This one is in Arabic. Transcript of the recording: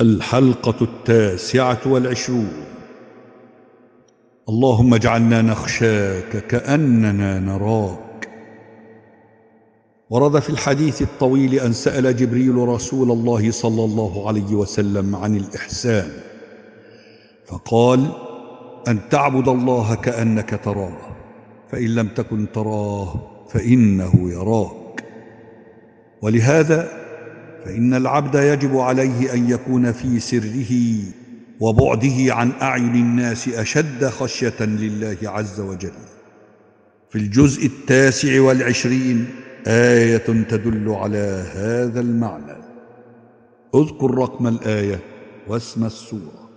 الحلقة التاسعة والعشرون اللهم اجعلنا نخشاك كأننا نراك ورد في الحديث الطويل أن سأل جبريل رسول الله صلى الله عليه وسلم عن الإحسان فقال أن تعبد الله كأنك تراه فإن لم تكن تراه فإنه يراك ولهذا فان العبد يجب عليه ان يكون في سره وبعده عن اعين الناس اشد خشيه لله عز وجل في الجزء التاسع والعشرين ايه تدل على هذا المعنى اذكر رقم الايه واسم السوره